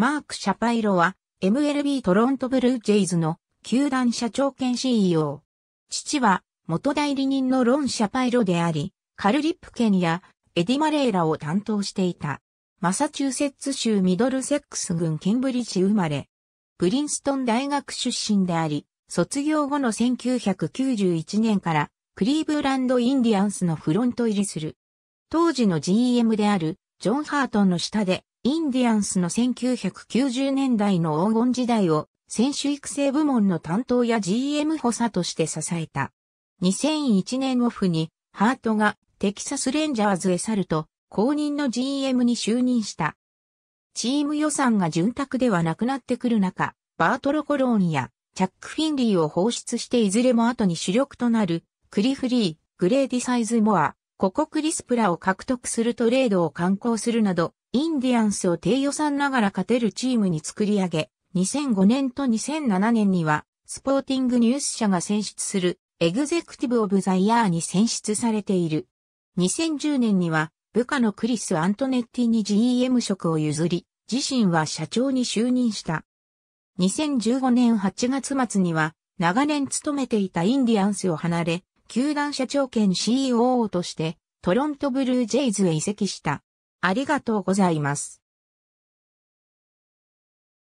マーク・シャパイロは MLB トロントブルージェイズの球団社長兼 CEO。父は元代理人のロン・シャパイロであり、カルリップ県やエディ・マレーラを担当していた。マサチューセッツ州ミドルセックス郡ケンブリッジ生まれ。プリンストン大学出身であり、卒業後の1991年からクリーブランド・インディアンスのフロント入りする。当時の GM であるジョン・ハートンの下でインディアンスの1990年代の黄金時代を選手育成部門の担当や GM 補佐として支えた。2001年オフにハートがテキサスレンジャーズへ去ると公認の GM に就任した。チーム予算が潤沢ではなくなってくる中、バートロ・コローンやチャック・フィンリーを放出していずれも後に主力となるクリフリー、グレーディサイズ・モア、ここクリスプラを獲得するトレードを敢行するなど、インディアンスを低予算ながら勝てるチームに作り上げ、2005年と2007年には、スポーティングニュース社が選出する、エグゼクティブ・オブ・ザ・イヤーに選出されている。2010年には、部下のクリス・アントネッティに GM 職を譲り、自身は社長に就任した。2015年8月末には、長年勤めていたインディアンスを離れ、球団社長兼 c e o として、トロントブルージェイズへ移籍した。ありがとうございます。